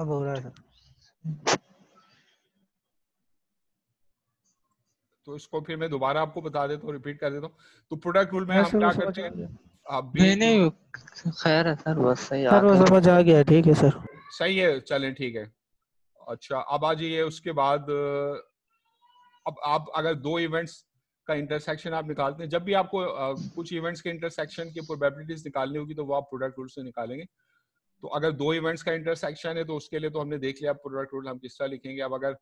अब हो रहा है तो इसको फिर मैं दोबारा आपको बता देता हूँ रिपीट कर देता हूँ तो प्रोडक्ट रूल में हम क्या करते हैं आप भी नहीं खैर है सर बस सही सर वो समझ आ गया ठीक है सर सही है चलें ठीक है अच्छा अब आ जाइए उसके बाद अब आप अगर दो इवेंट्स का इंटरसेक्शन आप निकालते हैं जब भी आपको कुछ इवेंट्स के इंटरसेक्शन की प्रोबेबिलिटीज निकालनी होगी तो वो आप प्रोडक्ट रूल से निकालेंगे तो अगर दो इवेंट्स का इंटरसेक्शन है तो उसके लिए तो हमने देख लिया प्रोडक्ट रूल हम किस तरह लिखेंगे अब अगर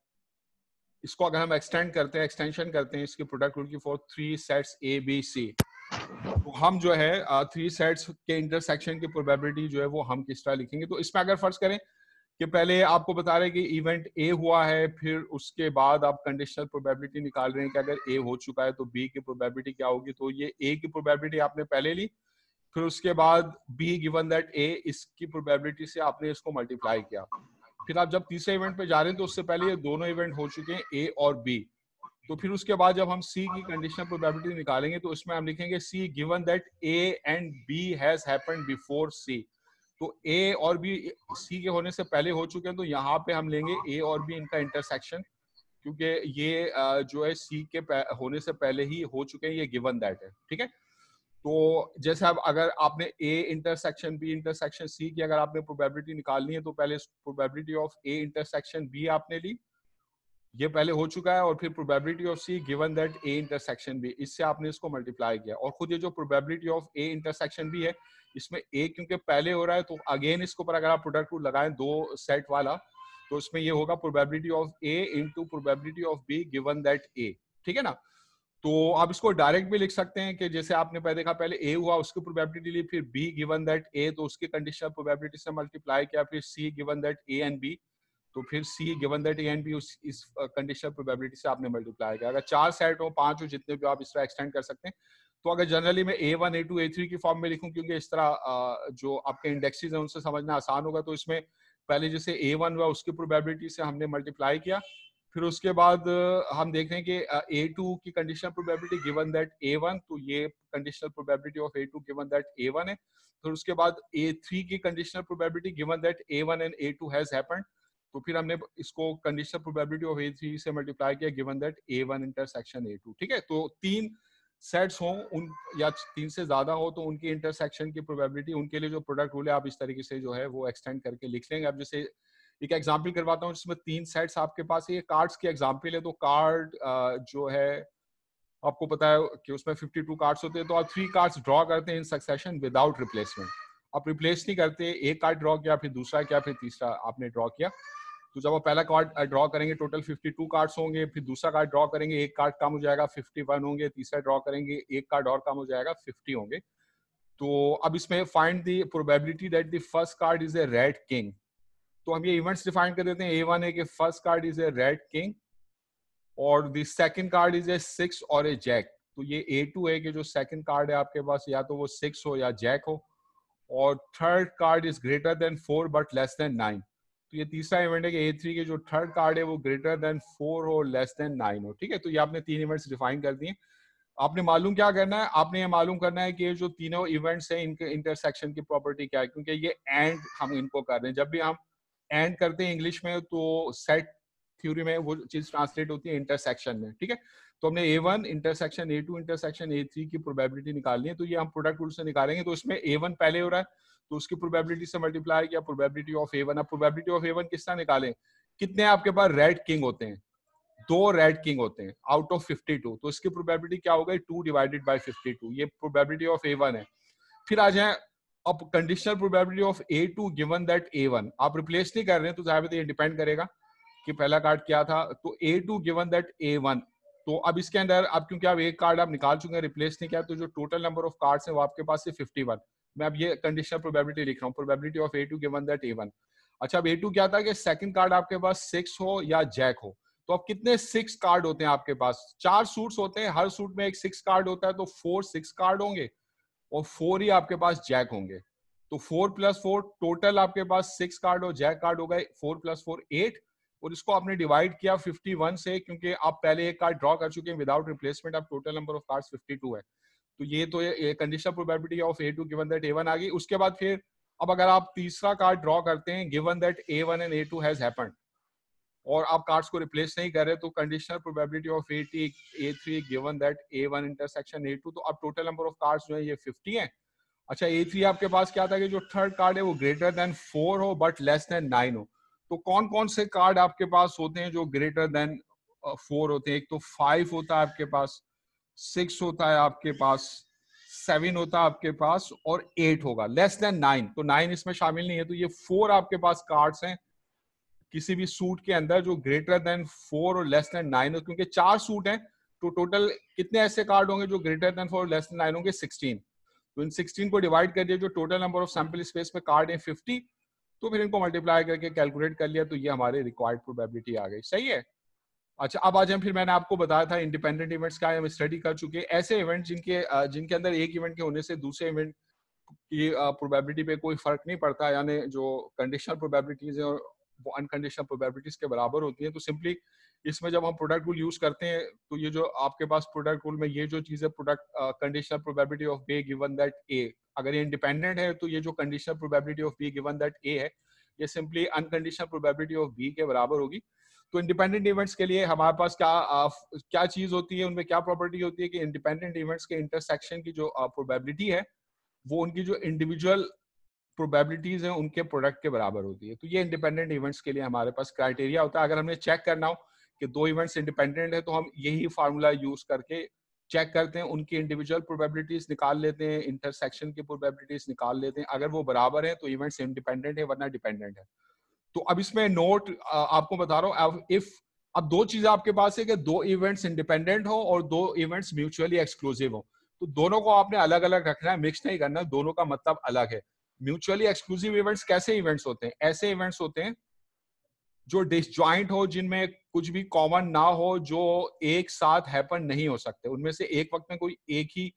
इसको अगर हम एक्सटेंड करते हैं एक्सटेंशन करते हैं इसके प्रोडक्ट रूल की for three sets A B C तो हम जो है थ्री सेट्स के इंटरसेक्शन की प्रोबेबिलिटी जो है वो हम किस तरह लिखेंगे तो इसमें अगर फर्ज करें कि पहले आपको बता रहे कि इवेंट ए हुआ है फिर उसके बाद आप कंडीशनल प्रोबेबिलिटी निकाल रहे हैं कि अगर ए हो चुका है तो बी की प्रोबेबिलिटी क्या होगी तो ये ए की प्रोबेबिलिटी आपने पहले ली फिर उसके बाद बी गिवन दैट ए इसकी प्रोबेबिलिटी से आपने इसको मल्टीप्लाई किया फिर आप जब तीसरे इवेंट पे जा रहे हैं तो उससे पहले ये दोनों इवेंट हो चुके हैं ए और बी तो फिर उसके बाद जब हम सी की कंडीशनल प्रोबेबिलिटी निकालेंगे तो उसमें हम लिखेंगे C given that A and B has happened before C तो ए और बी सी के होने से पहले हो चुके हैं तो यहाँ पे हम लेंगे ए और बी इनका इंटरसेक्शन क्योंकि ये जो है सी के होने से पहले ही हो चुके हैं ये गिवन दैट है ठीक है तो जैसे अब अगर आपने A intersection B intersection C की अगर आपने प्रोबेबिलिटी निकालनी है तो पहले probability of A intersection B आपने ली ये पहले हो चुका है और फिर probability of C given that A intersection B इससे आपने इसको मल्टीप्लाई किया और खुद ये जो probability of A intersection B है इसमें ए क्योंकि पहले हो रहा है तो अगेन इसके ऊपर अगर आप प्रोडक्ट लगाए लगाएं दो सेट वाला तो इसमें ये होगा probability of A into probability of B given that A ठीक है ना तो आप इसको डायरेक्ट भी लिख सकते हैं कि जैसे आपने पहले देखा पहले ए हुआ उसकी प्रोबेबिलिटी ली फिर बी गिवन दैट ए तो उसकी कंडीशन प्रोबेबिलिटी से मल्टीप्लाई किया फिर C given that A and B तो फिर C given that A and B इस कंडीशन प्रोबेबिलिटी से आपने मल्टीप्लाई किया अगर चार सेट हो पांच हो जितने भी आप इस तरह एक्सटेंड कर सकते हैं तो अगर जनरली मैं A one A two A three की फॉर्म में लिखूं क्योंकि इस तरह जो आपके इंडेक्सेज हैं उनसे समझना आसान होगा तो इसमें पहले जैसे ए वन हुआ उसकी प्रोबेबिलिटी से हमने मल्टीप्लाई किया फिर उसके बाद हम देख रहे हैं कि ए टू की conditional probability given that A one तो ये conditional probability of A two given that A one है फिर उसके बाद ए थ्री की conditional probability given that A one and A two has happened तो फिर हमने इसको conditional probability of A three से मल्टीप्लाई किया given that A one intersection A two ठीक है तो तीन सेट्स हो उन या तीन से ज्यादा हो तो उनकी इंटरसेक्शन की प्रोबेबिलिटी उनके लिए जो प्रोडक्ट रूल है आप इस तरीके से जो है वो एक्सटेंड करके लिख लेंगे आप जैसे एक एग्जाम्पल करवाता हूँ जिसमें तीन सेट्स आपके पास है ये कार्ड्स की एग्जाम्पल है तो कार्ड जो है आपको पता है कि उसमें 52 कार्ड्स होते हैं तो आप थ्री कार्ड्स ड्रॉ करते हैं इन सक्सेशन विदाउट रिप्लेसमेंट आप रिप्लेस नहीं करते एक कार्ड ड्रॉ किया फिर दूसरा किया फिर तीसरा आपने ड्रॉ किया तो जब आप पहला कार्ड ड्रॉ करेंगे टोटल 52 कार्ड्स होंगे फिर दूसरा कार्ड ड्रॉ करेंगे एक कार्ड कम हो जाएगा 51 होंगे तीसरा ड्रॉ करेंगे एक कार्ड और कम हो जाएगा 50 होंगे तो अब इसमें find the probability that the first card is a red king तो हम ये इवेंट्स डिफाइन कर देते हैं ए वन है कि first card is a red king और the second card is a six और ए जैक तो ये ए टू है कि जो सेकंड कार्ड है आपके पास या तो वो सिक्स हो या जैक हो और third card is greater than four but less than nine तो ये तीसरा इवेंट है कि ए थ्री के जो थर्ड कार्ड है वो ग्रेटर देन फोर हो लेस देन नाइन हो ठीक है तो ये आपने तीन इवेंट्स डिफाइन कर दिए आपने मालूम क्या करना है आपने ये मालूम करना है कि जो तीनों इवेंट्स हैं इनके इंटरसेक्शन की प्रॉपर्टी क्या है क्योंकि ये एंड हम इनको कर रहे हैं जब भी हम एंड करते हैं इंग्लिश में तो सेट थ्योरी में वो चीज ट्रांसलेट होती है इंटरसेक्शन में ठीक है तो हमने A one intersection A two intersection A three की प्रोबेबिलिटी निकालनी है तो ये हम प्रोडक्ट रूल से निकालेंगे तो इसमें ए वन पहले हो रहा है तो उसकी प्रोबेबिलिटी से मल्टीप्लाई किया प्रोबेबिलिटी ऑफ ए वन अब प्रोबेबिलिटी ऑफ ए वन किस तरह निकालें कितने आपके पास रेड किंग होते हैं दो रेड किंग होते हैं आउट ऑफ फिफ्टी टू तो इसकी प्रोबेबिलिटी क्या हो गई two divided by fifty two ये प्रोबेबिलिटी ऑफ ए वन है फिर आ जाए अब conditional probability of A two given that A one आप रिप्लेस नहीं कर रहे तो जाहिर ये डिपेंड करेगा कि पहला कार्ड क्या था तो A two given that A one तो अब इसके अंदर अब क्योंकि आप एक कार्ड आप निकाल चुके हैं रिप्लेस नहीं किया तो जो टोटल नंबर ऑफ कार्ड्स है वो आपके पास से फिफ्टी वन मैं अब ये कंडीशनल प्रोबेबिलिटी लिख रहा हूँ probability of A two given that A one अच्छा अब ए टू क्या था कि सेकंड कार्ड आपके पास सिक्स हो या जैक हो तो अब कितने सिक्स कार्ड होते हैं आपके पास चार सूट्स होते हैं हर सूट में एक सिक्स कार्ड होता है तो फोर सिक्स कार्ड होंगे और फोर ही आपके पास जैक होंगे तो फोर प्लस फोर टोटल आपके पास सिक्स कार्ड और जैक कार्ड हो गए फोर प्लस फोर एट और इसको आपने डिवाइड किया 51 से क्योंकि आप पहले एक कार्ड ड्रॉ कर चुके हैं विदाउट रिप्लेसमेंट आप टोटल नंबर ऑफ कार्ड्स 52 है तो ये तो conditional probability of A two given that A one आ गई उसके बाद फिर अब अगर आप तीसरा कार्ड ड्रॉ करते हैं given that A one and A two has happened और आप कार्ड्स को रिप्लेस नहीं कर रहे तो conditional probability of A T A three given that A one intersection A two तो अब टोटल नंबर ऑफ कार्ड्स जो है ये फिफ्टी है अच्छा ए थ्री आपके पास क्या था कि जो थर्ड कार्ड है वो ग्रेटर देन फोर हो बट लेस देन नाइन हो तो कौन कौन से कार्ड आपके पास होते हैं जो ग्रेटर देन फोर होते हैं एक तो फाइव होता है आपके पास सिक्स होता है आपके पास सेवन होता है आपके पास और एट होगा लेस देन नाइन तो नाइन इसमें शामिल नहीं है तो ये फोर आपके पास कार्ड्स हैं किसी भी सूट के अंदर जो ग्रेटर देन फोर और लेस देन नाइन हो क्योंकि चार सूट हैं तो टोटल कितने ऐसे कार्ड होंगे जो greater than four less than nine होंगे सिक्सटीन तो इन सिक्सटीन को डिवाइड कर दिया जो total number of sample space पे कार्ड है फिफ्टी तो फिर इनको मल्टीप्लाई करके कैलकुलेट कर लिया तो ये हमारे रिक्वायर्ड प्रोबेबिलिटी आ गई सही है अच्छा अब आज हम फिर मैंने आपको बताया था इंडिपेंडेंट इवेंट्स का हम स्टडी कर चुके ऐसे इवेंट जिनके जिनके अंदर एक इवेंट के होने से दूसरे इवेंट की प्रोबेबिलिटी पे कोई फर्क नहीं पड़ता यानी जो कंडीशनल प्रोबेबिलिटीज है वो अनकंडीशनल प्रोबेबिलिटीज के बराबर होती है तो सिंपली इसमें जब हम प्रोडक्ट रूल यूज करते हैं तो ये जो आपके पास प्रोडक्ट रूल में ये जो चीज है product conditional probability of B given that A अगर ये इंडिपेंडेंट है तो ये जो conditional probability of B given that A है ये simply unconditional probability of B के बराबर होगी तो इंडिपेंडेंट इवेंट्स के लिए हमारे पास क्या आ, क्या चीज होती है उनमें क्या प्रॉपर्टी होती है कि इंडिपेंडेंट इवेंट्स के इंटरसेक्शन की जो प्रोबेबिलिटी है वो उनकी जो इंडिविजुअल प्रोबेबिलिटीज हैं उनके प्रोडक्ट के बराबर होती है तो ये इंडिपेंडेंट इवेंट्स के लिए हमारे पास क्राइटेरिया होता है अगर हमें चेक करना हो कि दो इवेंट्स इंडिपेंडेंट है तो हम यही फार्मूला यूज करके चेक करते हैं उनकी इंडिविजुअल प्रोबेबिलिटीज निकाल लेते हैं इंटरसेक्शन की प्रोबेबिलिटीज निकाल लेते हैं अगर वो बराबर है तो इवेंट्स इंडिपेंडेंट है वरना डिपेंडेंट है तो अब इसमें नोट आपको बता रहा हूँ इफ अब दो चीजें आपके पास है कि दो इवेंट्स इंडिपेंडेंट हो और दो इवेंट्स म्यूचुअली एक्सक्लूसिव हो तो दोनों को आपने अलग अलग रखना है मिक्स नहीं करना दोनों का मतलब अलग है म्यूचुअली एक्सक्लूसिव इवेंट्स कैसे इवेंट्स होते हैं ऐसे इवेंट्स होते हैं जो डिसज्वाइंट हो जिनमें कुछ भी कॉमन ना हो जो एक साथ हैपन नहीं हो सकते उनमें से एक वक्त में कोई एक ही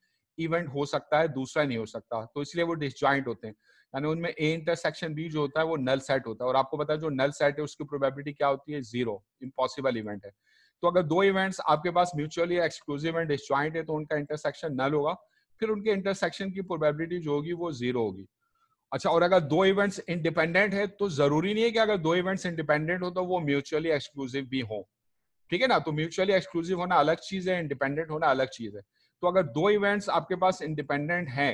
इवेंट हो सकता है दूसरा नहीं हो सकता तो इसलिए वो डिसज्वाइंट होते हैं यानी उनमें ए इंटरसेक्शन बी जो होता है वो नल सेट होता है और आपको पता है जो नल सेट है उसकी प्रोबेबिलिटी क्या होती है जीरो इम्पॉसिबल इवेंट है तो अगर दो इवेंट्स आपके पास म्यूचुअली एक्सक्लूसिव एंड डिस्ज्वाइंट है तो उनका इंटरसेक्शन नल होगा फिर उनके इंटरसेक्शन की प्रोबेबिलिटी जो होगी वो जीरो होगी अच्छा और अगर दो इवेंट्स इंडिपेंडेंट है तो जरूरी नहीं है कि अगर दो इवेंट्स इंडिपेंडेंट हो तो वो म्यूचुअली एक्सक्लूसिव भी हो ठीक है ना तो म्यूचुअली एक्सक्लूसिव होना अलग चीज है इंडिपेंडेंट होना अलग चीज है तो अगर दो इवेंट्स आपके पास इंडिपेंडेंट है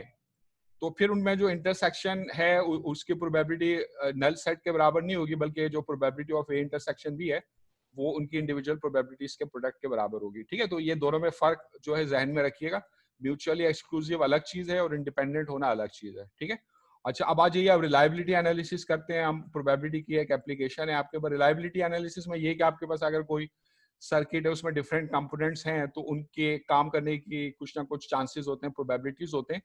तो फिर उनमें जो इंटरसेक्शन है उसकी प्रोबेबिलिटी नल सेट के बराबर नहीं होगी बल्कि जो प्रोबेबिलिटी ऑफ ए इंटरसेक्शन भी है वो उनकी इंडिविजुअल प्रोबेबिलिटीज के प्रोडक्ट के बराबर होगी ठीक है तो ये दोनों में फर्क जो है जहन में रखिएगा म्यूचुअली एक्सक्लूसिव अलग चीज है और इंडिपेंडेंट होना अलग चीज है ठीक है अच्छा अब आ जाइए अब रिलायबिलिटी एनालिसिस करते हैं हम प्रोबेबिलिटी की एक एप्लीकेशन है आपके पास रिलायबिलिटी एनालिसिस में ये कि आपके पास अगर कोई सर्किट है उसमें डिफरेंट कंपोनेंट्स हैं तो उनके काम करने की कुछ ना कुछ चांसेस होते हैं प्रोबेबिलिटीज होते हैं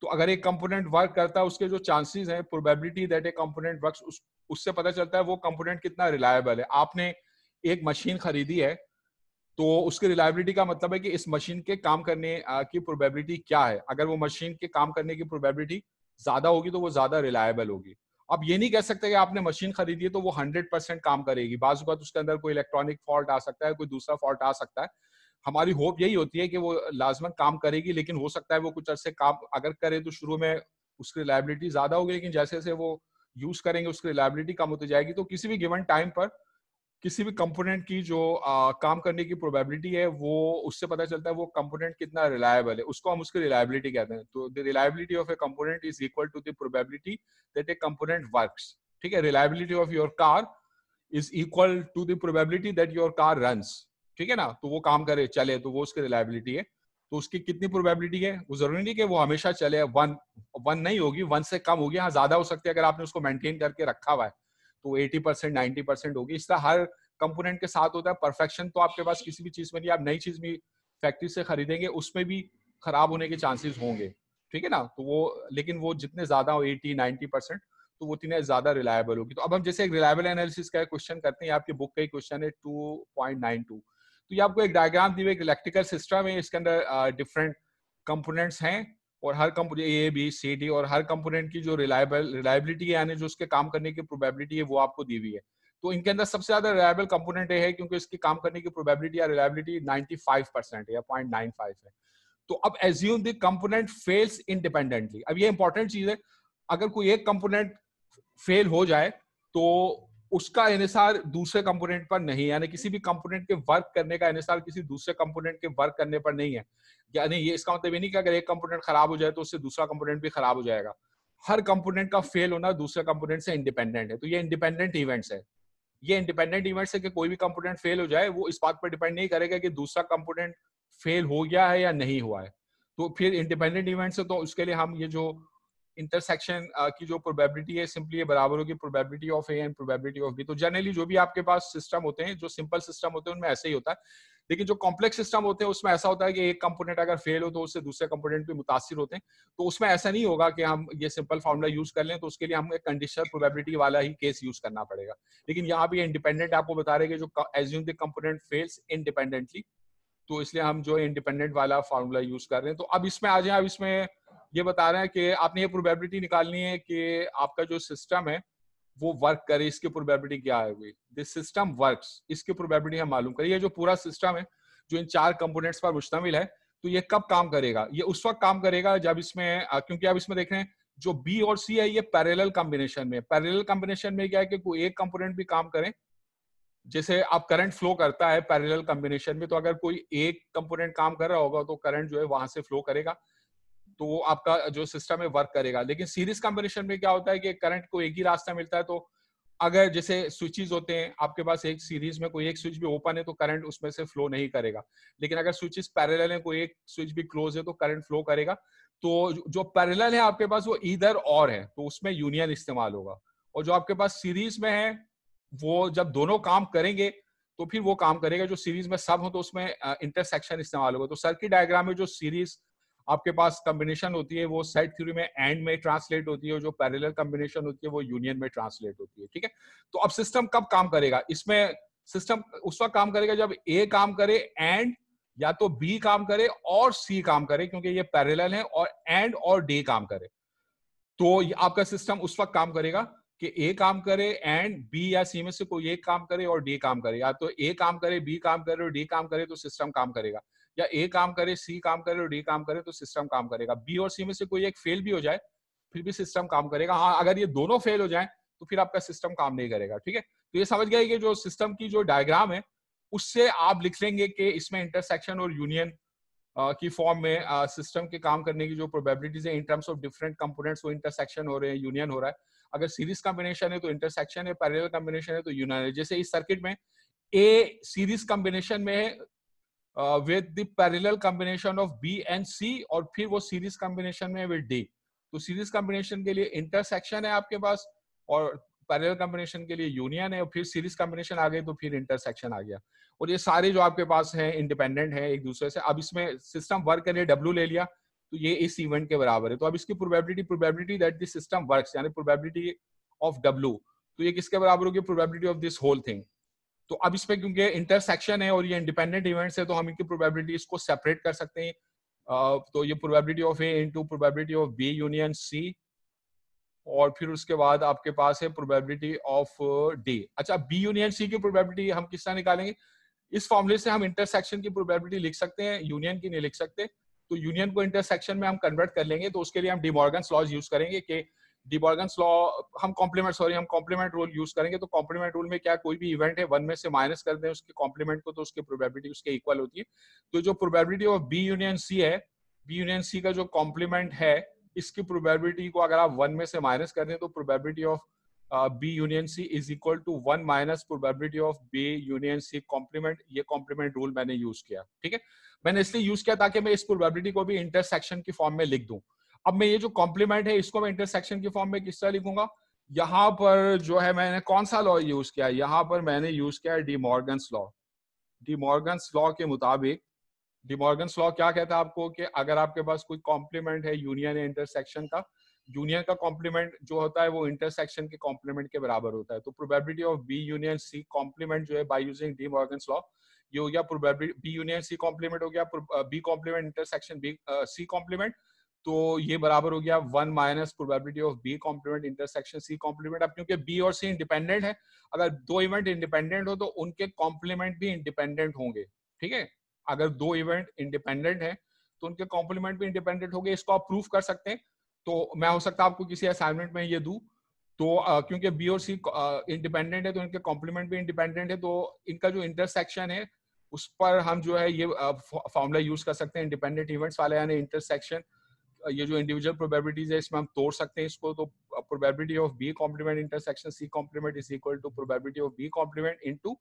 तो अगर एक कंपोनेंट वर्क करता है उसके जो चांसेस हैं probability that a component works उस, उससे पता चलता है वो कंपोनेंट कितना रिलायबल है आपने एक मशीन खरीदी है तो उसकी रिलायबिलिटी का मतलब है कि इस मशीन के काम करने की प्रोबेबिलिटी क्या है अगर वो मशीन के काम करने की प्रोबेबिलिटी ज्यादा होगी तो वो ज्यादा रिलायबल होगी अब ये नहीं कह सकते कि आपने मशीन खरीदी है तो वो हंड्रेड परसेंट काम करेगी बाजू बात उसके अंदर कोई इलेक्ट्रॉनिक फॉल्ट आ सकता है कोई दूसरा फॉल्ट आ सकता है हमारी होप यही होती है कि वो लाजमन काम करेगी लेकिन हो सकता है वो कुछ अरसे काम अगर करे तो शुरू में उसकी रिलायबिलिटी ज्यादा होगी लेकिन जैसे जैसे वो यूज करेंगे उसकी रिलायबिलिटी कम होती जाएगी तो किसी भी गिवन टाइम पर किसी भी कंपोनेंट की जो आ, काम करने की प्रोबेबिलिटी है वो उससे पता चलता है वो कंपोनेंट कितना रिलायबल है उसको हम उसकी रिलायबिलिटी कहते हैं तो the reliability of a component is equal to the probability that a component works ठीक है reliability of your car is equal to the probability that your car runs ठीक है ना तो वो काम करे चले तो वो उसकी रिलायबिलिटी है तो उसकी कितनी प्रोबेबिलिटी है वो जरूरी नहीं कि वो हमेशा चले वन वन नहीं होगी वन से कम होगी हाँ ज्यादा हो सकती है अगर आपने उसको मेंटेन करके रखा हुआ है तो 80 परसेंट नाइन्टी परसेंट होगी इस तरह हर कंपोनेंट के साथ होता है परफेक्शन तो आपके पास किसी भी चीज में नहीं आप नई चीज भी फैक्ट्री से खरीदेंगे उसमें भी खराब होने के चांसेस होंगे ठीक है ना तो वो लेकिन वो जितने ज्यादा हो एटी नाइनटी परसेंट तो वो उतनी ज्यादा रिलायबल होगी तो अब हम जैसे एक रिलायबल एनालिसिस का क्वेश्चन करते हैं आपकी बुक का ही क्वेश्चन है टू पॉइंट नाइन टू तो ये आपको एक डायग्राम दी हुई एक इलेक्ट्रिकल सिस्टम है इसके अंदर डिफरेंट uh, कंपोनेंट्स हैं और हर company A B C D और हर कंपोनेंट की जो रिलायबल रिलायबिलिटी यानी जो उसके काम करने की प्रोबेबिलिटी है वो आपको दी हुई है तो इनके अंदर सबसे ज्यादा रिलायबल कंपोनेंट है क्योंकि इसकी काम करने की प्रोबेबिलिटी या रिलायबिलिटी 95 परसेंट या 0.95 है तो अब assume the component fails independently अब ये इंपॉर्टेंट चीज है अगर कोई एक कंपोनेंट फेल हो जाए तो उसका एनएसआर दूसरे कंपोनेंट पर नहीं यानी किसी भी कंपोनेंट के वर्क करने का एनएसआर किसी दूसरे कंपोनेंट के वर्क करने पर नहीं है यानी ये इसका मतलब ये नहीं कि अगर एक कंपोनेंट खराब हो जाए तो उससे दूसरा कंपोनेंट भी खराब हो जाएगा हर कंपोनेंट का फेल होना दूसरे कंपोनेंट से इंडिपेंडेंट है तो ये इंडिपेंडेंट इवेंट्स है ये इंडिपेंडेंट इवेंट्स है कि कोई भी कंपोनेंट फेल हो जाए वो इस बात पर डिपेंड नहीं करेगा कि दूसरा कंपोनेंट फेल हो गया है या नहीं हुआ है तो फिर इंडिपेंडेंट इवेंट्स है तो उसके लिए हम ये जो इंटरसेक्शन uh, की जो प्रोबेबिलिटी है सिंपली बराबर होगी probability of A and probability of B तो जनरली जो भी आपके पास सिस्टम होते हैं जो सिंपल सिस्टम होते हैं उनमें ऐसे ही होता है लेकिन जो कॉम्प्लेक्स सिस्टम होते हैं उसमें ऐसा होता है कि एक कंपोनेंट अगर फेल हो तो उससे दूसरे कंपोनेंट भी मुतासर होते हैं तो उसमें ऐसा नहीं होगा कि हम ये सिंपल फार्मूला यूज कर लें तो उसके लिए हमें कंडीशनल प्रोबेबिलिटी वाला ही केस यूज करना पड़ेगा लेकिन यहाँ भी इंडिपेंडेंट आपको बता रहे कि जो assume the component fails independently तो इसलिए हम जो इंडिपेंडेंट वाला फार्मूला यूज कर रहे हैं तो अब इसमें आ जाए अब इसमें ये बता रहे हैं कि आपने ये प्रोबेबिलिटी निकालनी है कि आपका जो सिस्टम है वो वर्क करे इसकी प्रोबेबिलिटी क्या हुई दिस सिस्टम वर्क इसकी प्रोबेबिलिटी हम मालूम करें जो पूरा सिस्टम है जो इन चार कंपोनेंट्स पर मुश्तमिल है तो ये कब काम करेगा ये उस वक्त काम करेगा जब इसमें क्योंकि आप इसमें देख रहे हैं जो बी और सी है ये पैरेलल कॉम्बिनेशन में पैरेलल कॉम्बिनेशन में क्या है कि कोई एक कंपोनेंट भी काम करें जैसे आप करंट फ्लो करता है पैरेलल कॉम्बिनेशन में तो अगर कोई एक कंपोनेंट काम कर रहा होगा तो करंट जो है वहां से फ्लो करेगा तो वो आपका जो सिस्टम है वर्क करेगा लेकिन सीरीज कॉम्बिनेशन में क्या होता है कि करंट को एक ही रास्ता मिलता है तो अगर जैसे स्विचेज होते हैं आपके पास एक सीरीज में कोई एक स्विच भी ओपन है तो करंट उसमें से फ्लो नहीं करेगा लेकिन अगर स्विचेस पैरेलल है कोई एक स्विच भी क्लोज है तो करंट फ्लो करेगा तो जो पैरेलल है आपके पास वो इधर और है तो उसमें यूनियन इस्तेमाल होगा और जो आपके पास सीरीज में है वो जब दोनों काम करेंगे तो फिर वो काम करेगा जो सीरीज में सब हो तो उसमें इंटरसेक्शन इस्तेमाल होगा तो सर्किट डायग्राम में जो सीरीज आपके पास कम्बिनेशन होती है वो सेट थ्योरी में एंड में ट्रांसलेट होती है जो पैरेलल कम्बिनेशन होती है वो यूनियन में ट्रांसलेट होती है ठीक है तो अब सिस्टम कब काम करेगा इसमें सिस्टम उस वक्त काम करेगा जब ए काम करे एंड या तो बी काम करे और सी काम करे क्योंकि ये पैरेलल है और एंड और डी काम करे तो आपका सिस्टम उस वक्त काम करेगा कि ए काम करे एंड बी या सी में से कोई एक काम करे और डी काम करे या तो ए काम करे बी काम करे और डी काम करे तो सिस्टम काम करेगा या ए काम करे सी काम करे और डी काम करे तो सिस्टम काम करेगा बी और सी में से कोई एक फेल भी हो जाए फिर भी सिस्टम काम करेगा हाँ अगर ये दोनों फेल हो जाए तो फिर आपका सिस्टम काम नहीं करेगा ठीक है तो ये समझ गए कि जो सिस्टम की जो डायग्राम है उससे आप लिख लेंगे कि इसमें इंटरसेक्शन और यूनियन की फॉर्म में सिस्टम के काम करने की जो प्रोबेबिलिटीज है in terms of different components वो इंटरसेक्शन हो रहे हैं यूनियन हो रहा है अगर सीरीज कॉम्बिनेशन है तो इंटरसेक्शन है पैरेलल कॉम्बिनेशन है तो यूनियन है जैसे इस सर्किट में ए सीरीज कॉम्बिनेशन में है with the parallel combination of B and C और फिर वो सीरीज कॉम्बिनेशन में विद डी तो सीरीज कॉम्बिनेशन के लिए इंटरसेक्शन है आपके पास और पैरेलल कॉम्बिनेशन के लिए यूनियन है और फिर सीरीज कॉम्बिनेशन आ गई तो फिर इंटरसेक्शन आ गया और ये सारे जो आपके पास हैं इंडिपेंडेंट हैं एक दूसरे से अब इसमें सिस्टम वर्क के लिए डब्ल्यू ले लिया तो ये इस इवेंट के बराबर है तो अब इसकी probability probability that this system works यानी प्रोबेबिलिटी ऑफ डब्ल्यू तो ये किसके बराबर होगी probability of this whole thing तो अब इसमें क्योंकि इंटरसेक्शन है और ये इंडिपेंडेंट इवेंट्स है तो हम इनकी प्रोबेबिलिटीज को सेपरेट कर सकते हैं uh, तो ये probability of A into probability of B union C और फिर उसके बाद आपके पास है प्रोबेबिलिटी ऑफ डी अच्छा बी यूनियन सी की प्रोबेबिलिटी हम किस तरह निकालेंगे इस फॉर्मूले से हम इंटरसेक्शन की प्रोबेबिलिटी लिख सकते हैं यूनियन की नहीं लिख सकते तो यूनियन को इंटरसेक्शन में हम कन्वर्ट कर लेंगे तो उसके लिए हम डिमॉर्गन लॉज यूज करेंगे कि डिबॉर्गन लॉ हम कॉम्प्लीमेंट सॉरी हम कॉम्प्लीमेंट रूल यूज करेंगे तो कॉम्प्लीमेंट रूल में क्या कोई भी इवेंट है वन में से माइनस कर दें उसके कॉम्प्लीमेंट को तो उसकी प्रोबेबिलिटी उसके इक्वल होती है तो जो probability of B union C है बी यूनियन सी का जो कॉम्प्लीमेंट है इसकी प्रोबेबिलिटी को अगर आप वन में से माइनस कर दें तो probability of B union C is equal to one minus probability of B union C complement ये कॉम्प्लीमेंट रूल मैंने यूज किया ठीक है मैंने इसलिए यूज किया ताकि मैं इस प्रोबेबिलिटी को भी इंटरसेक्शन की फॉर्म में लिख दूं अब मैं ये जो कॉम्प्लीमेंट है इसको मैं इंटरसेक्शन के फॉर्म में किस तरह लिखूंगा यहाँ पर जो है मैंने कौन सा लॉ यूज किया यहाँ पर मैंने यूज किया है डीमॉर्गन्स लॉ डीमॉर्गन्स लॉ के मुताबिक डीमॉर्गन्स लॉ क्या कहता है आपको कि अगर आपके पास कोई कॉम्प्लीमेंट है यूनियन या इंटरसेक्शन का यूनियन का कॉम्प्लीमेंट जो होता है वो इंटरसेक्शन के कॉम्प्लीमेंट के बराबर होता है तो probability of B union C complement जो है by using De Morgan's law ये हो गया probability B union C complement हो गया B complement intersection B C complement तो ये बराबर हो गया one minus probability of B complement intersection C complement अब क्योंकि बी और सी इंडिपेंडेंट है अगर दो इवेंट इंडिपेंडेंट हो तो उनके कॉम्प्लीमेंट भी इंडिपेंडेंट होंगे ठीक है अगर दो इवेंट इंडिपेंडेंट है तो उनके कॉम्प्लीमेंट भी इंडिपेंडेंट होंगे इसको आप प्रूफ कर सकते हैं तो मैं हो सकता आपको किसी असाइनमेंट में ये दू तो क्योंकि बी और सी इंडिपेंडेंट है तो इनके कॉम्प्लीमेंट भी इंडिपेंडेंट है तो इनका जो इंटरसेक्शन है उस पर हम जो है ये फॉर्मूला यूज कर सकते हैं इंडिपेंडेंट इवेंट्स वाले यानी इंटरसेक्शन ये जो इंडिविजुअल प्रोबेबिलिटीज है इसमें हम तोड़ सकते हैं इसको तो probability of B complement intersection C complement is equal to probability of B complement into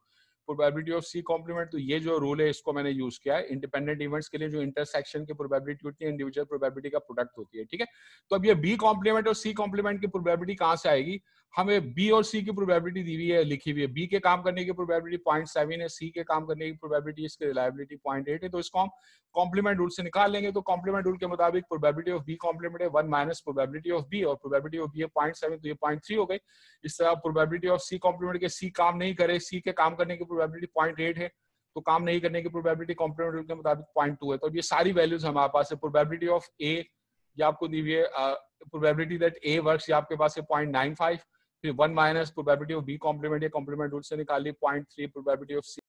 probability of C complement तो ये जो रूल है इसको मैंने यूज किया है इंडिपेंडेंट इवेंट्स के लिए जो इंटरसेक्शन की प्रोबेबिलिटी होती है इंडिविजुअल प्रोबेबिलिटी का प्रोडक्ट होती है ठीक है तो अब ये बी कॉम्प्लीमेंट और सी कॉम्प्लीमेंट की प्रोबेबिलिटी कहाँ से आएगी हमें बी और सी की प्रोबेबिलिटी दी हुई है लिखी हुई है बी के काम करने की प्रोबेबिलिटी पॉइंट सेवन है सी के काम करने की प्रोबेबिलिटी इसकी रिलायबिलिटी पॉइंट एट है तो इसको हम कॉम्प्लीमेंट रूल से निकाल लेंगे तो कॉम्प्लीमेंट रूल के मुताबिक प्रोबेबिलिटी ऑफ बी कॉम्प्लीमेंट है one minus probability of B और प्रोबेबिलिटी ऑफ बी है पॉइंट सेवन तो ये पॉइंट थ्री हो गई इस तरह प्रोबेबिलिटी ऑफ सी कॉम्प्लीमेंट के सी काम नहीं करे सी के काम करने की प्रोबेबिलिटी पॉइंट एट है तो काम नहीं करने की प्रोबेबिलिटी कॉम्प्लीमेंट रूल के मुताबिक पॉइंट टू है तो ये सारी वैल्यूज हमारे पास है प्रोबेबिलिटी ऑफ ए ये आपको दी हुई है प्रोबेबिलिटी दैट ए वर्क आपके पास है पॉइंट नाइन फाइव फिर one minus probability of B complement या कॉम्प्लीमेंट रूल से निकाली point three probability of C